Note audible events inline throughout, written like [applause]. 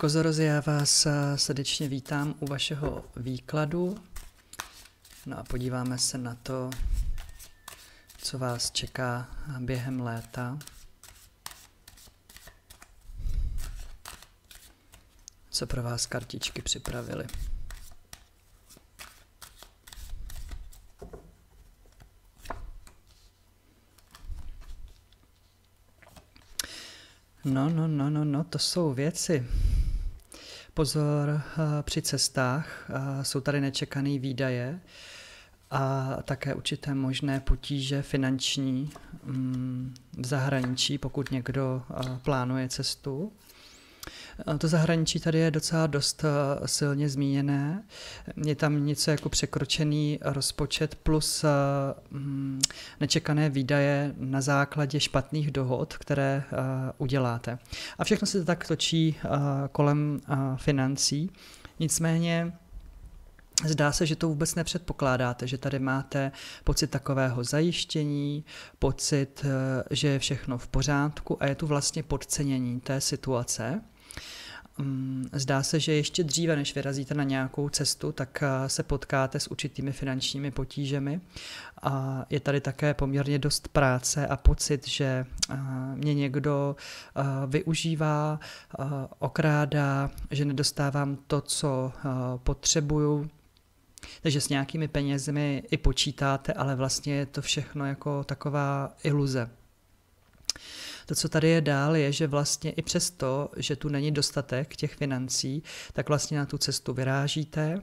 Kozorozy, já vás eh, srdečně vítám u vašeho výkladu. No a podíváme se na to, co vás čeká během léta. Co pro vás kartičky připravili. No, no, no, no, no, to jsou věci. Pozor eh, při cestách, eh, jsou tady nečekané výdaje a také určité možné potíže finanční mm, v zahraničí, pokud někdo eh, plánuje cestu. To zahraničí tady je docela dost silně zmíněné. Je tam něco jako překročený rozpočet plus mm, nečekané výdaje na základě špatných dohod, které eh, uděláte. A všechno se to tak točí eh, kolem eh, financí. Nicméně Zdá se, že to vůbec nepředpokládáte, že tady máte pocit takového zajištění, pocit, že je všechno v pořádku a je tu vlastně podcenění té situace. Mm, zdá se, že ještě dříve, než vyrazíte na nějakou cestu, tak eh, se potkáte s určitými finančními potížemi. A je tady také poměrně dost práce a pocit, že eh, mě někdo eh, využívá, okrádá, že nedostávám to, co potřebuju. Takže s nějakými penězmi i počítáte, ale vlastně je to všechno jako taková iluze. To, co tady je dál, je, že vlastně i přesto, že tu není dostatek těch financí, tak vlastně na tu cestu vyrážíte,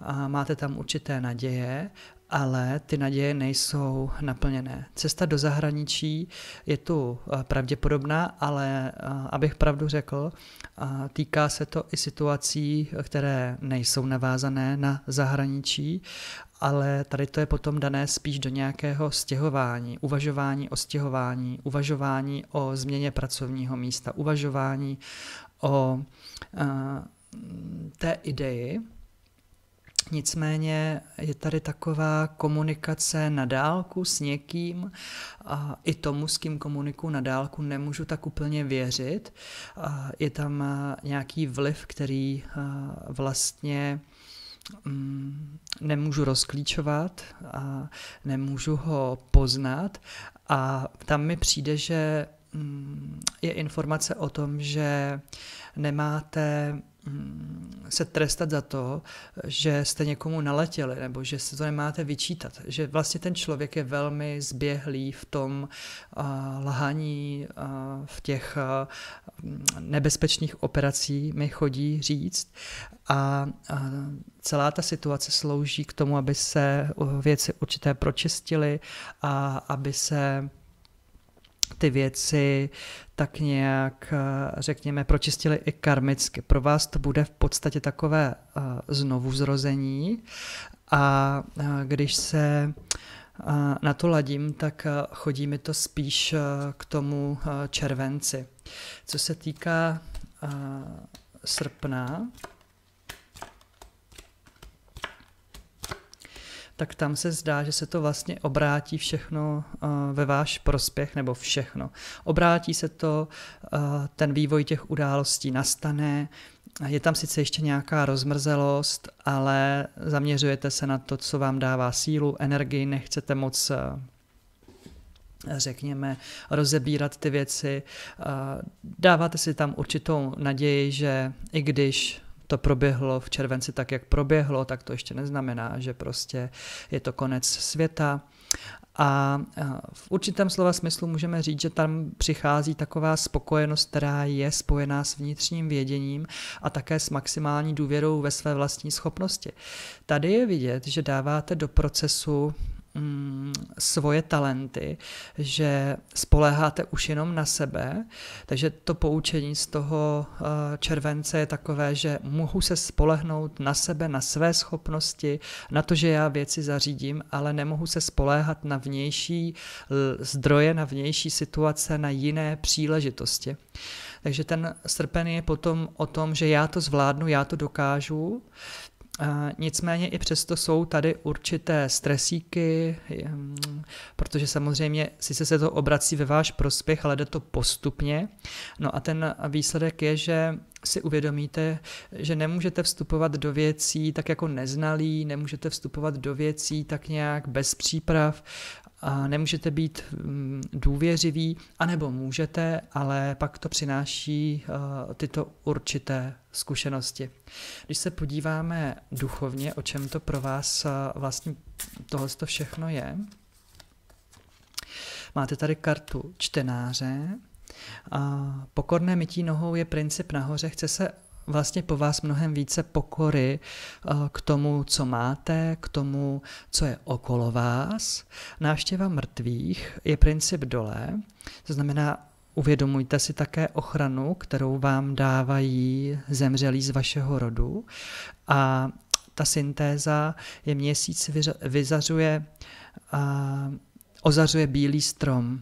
a máte tam určité naděje ale ty naděje nejsou naplněné. Cesta do zahraničí je tu eh, pravděpodobná, ale eh, abych pravdu řekl, eh, týká se to i situací, které nejsou navázané na zahraničí, ale tady to je potom dané spíš do nějakého stěhování, uvažování o stěhování, uvažování o změně pracovního místa, uvažování o té ideji, Nicméně je tady taková komunikace na dálku s někým, a i tomu, s kým komunikuju na dálku, nemůžu tak úplně věřit. A je tam eh, nějaký vliv, který eh, vlastně mm, nemůžu rozklíčovat a nemůžu ho poznat. A tam mi přijde, že mm, je informace o tom, že nemáte Mm, se trestat za to, že jste někomu naletěli nebo že se to nemáte vyčítat. Že vlastně ten člověk je velmi zběhlý v tom uh, lhaní, uh, v těch uh, nebezpečných operacích, mi chodí říct. A uh, celá ta situace slouží k tomu, aby se věci určité pročistily a aby se ty věci tak nějak, eh, řekněme, pročistili i karmicky. Pro vás to bude v podstatě takové eh, znovuzrození a eh, když se na to ladím, tak chodí mi to spíš k tomu červenci. Co se týká srpna, tak tam se zdá, že se to vlastně obrátí všechno eh, ve váš prospěch, nebo všechno. Obrátí se to, eh, ten vývoj těch událostí nastane, je tam sice ještě nějaká rozmrzelost, ale zaměřujete se na to, co vám dává sílu, energii, nechcete moc eh, řekněme, rozebírat ty věci. Dáváte si tam určitou naději, že i když to proběhlo v červenci tak, jak proběhlo, tak to ještě neznamená, že prostě je to konec světa. A v určitém slova smyslu můžeme říct, že tam přichází taková spokojenost, která je spojená s vnitřním věděním a také s maximální důvěrou ve své vlastní schopnosti. Tady je vidět, že dáváte do procesu Mm, svoje talenty, že spoléháte už jenom na sebe, takže to poučení z toho eh, července je takové, že mohu se spolehnout na sebe, na své schopnosti, na to, že já věci zařídím, ale nemohu se spoléhat na vnější zdroje, na vnější situace, na jiné příležitosti. Takže ten srpen je potom o tom, že já to zvládnu, já to dokážu, Eh, nicméně i přesto jsou tady určité stresíky, protože samozřejmě sice se to obrací ve váš prospěch, ale jde to postupně. No a ten výsledek je, že si uvědomíte, že nemůžete vstupovat do věcí tak jako neznalý, nemůžete vstupovat do věcí tak nějak bez příprav, a nemůžete být mm, důvěřiví, anebo můžete, ale pak to přináší eh, tyto určité zkušenosti. Když se podíváme duchovně, o čem to pro vás eh, vlastně tohle všechno je, máte tady kartu čtenáře, a pokorné mytí nohou je princip nahoře, chce se vlastně po vás mnohem více pokory eh, k tomu, co máte, k tomu, co je okolo vás. Návštěva mrtvých je princip dole, to znamená, uvědomujte si také ochranu, kterou vám dávají zemřelí z vašeho rodu a ta syntéza je měsíc vyzařuje a ozařuje bílý strom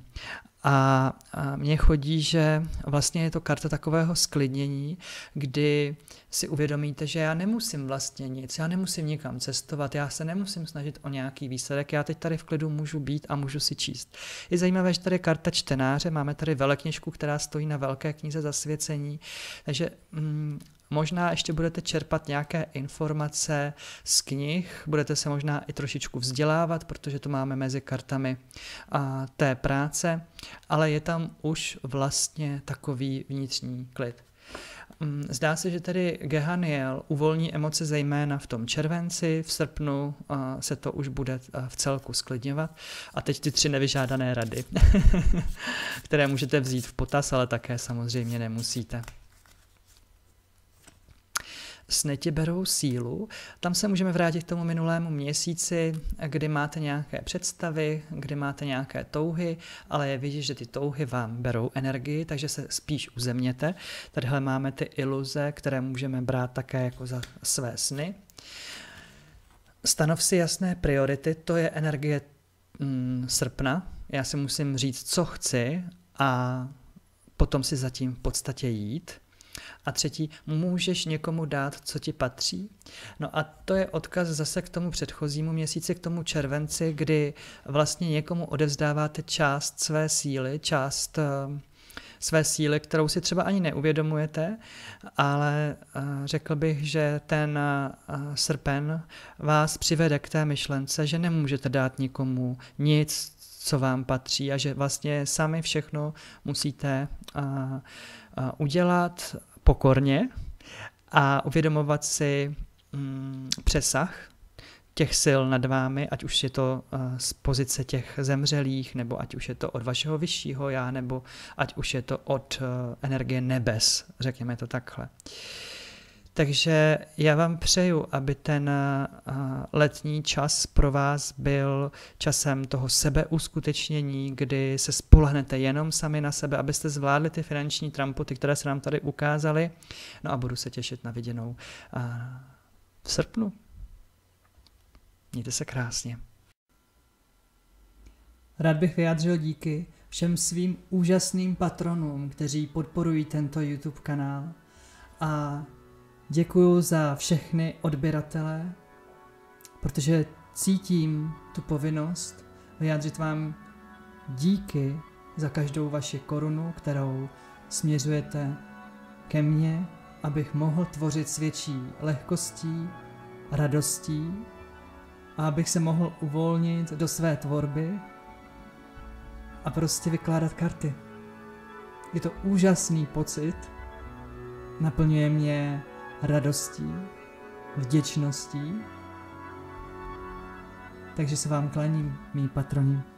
a, mně chodí, že vlastně je to karta takového sklidnění, kdy si uvědomíte, že já nemusím vlastně nic, já nemusím nikam cestovat, já se nemusím snažit o nějaký výsledek, já teď tady v klidu můžu být a můžu si číst. Je zajímavé, že tady je karta čtenáře, máme tady velekněžku, která stojí na velké knize zasvěcení, takže mm, Možná ještě budete čerpat nějaké informace z knih, budete se možná i trošičku vzdělávat, protože to máme mezi kartami a, té práce, ale je tam už vlastně takový vnitřní klid. Mm, zdá se, že tedy Gehaniel uvolní emoce zejména v tom červenci, v srpnu se to už bude v celku sklidňovat. A teď ty tři nevyžádané rady, [laughs] které můžete vzít v potaz, ale také samozřejmě nemusíte sny ti berou sílu. Tam se můžeme vrátit k tomu minulému měsíci, kdy máte nějaké představy, kdy máte nějaké touhy, ale je vidět, že ty touhy vám berou energii, takže se spíš uzemněte. Tadyhle máme ty iluze, které můžeme brát také jako za své sny. Stanov si jasné priority, to je energie mm, srpna. Já si musím říct, co chci a potom si zatím v podstatě jít. A třetí, můžeš někomu dát, co ti patří. No a to je odkaz zase k tomu předchozímu měsíci, k tomu červenci, kdy vlastně někomu odevzdáváte část své síly, část eh, své síly, kterou si třeba ani neuvědomujete, ale eh, řekl bych, že ten eh, srpen vás přivede k té myšlence, že nemůžete dát nikomu nic, co vám patří a že vlastně sami všechno musíte udělat pokorně a uvědomovat si mm, přesah těch sil nad vámi, ať už je to eh, z pozice těch zemřelých, nebo ať už je to od vašeho vyššího já, nebo ať už je to od eh, energie nebes, řekněme to takhle. Uh, takže já vám přeju, aby ten eh, letní čas pro vás byl časem toho sebeuskutečnění, kdy se spolehnete jenom sami na sebe, abyste zvládli ty finanční trampoty, které se nám tady ukázaly. No a budu se těšit na viděnou eh, v srpnu. Mějte se krásně. Rád bych vyjádřil díky všem svým úžasným patronům, kteří podporují tento YouTube kanál. A Děkuju za všechny odběratele, protože cítím tu povinnost vyjádřit vám díky za každou vaši korunu, kterou směřujete ke mně, abych mohl tvořit s větší lehkostí, radostí a abych se mohl uvolnit do své tvorby a prostě vykládat karty. Je to úžasný pocit, naplňuje mě radostí, vděčností. Takže se vám klaním, mý patroni.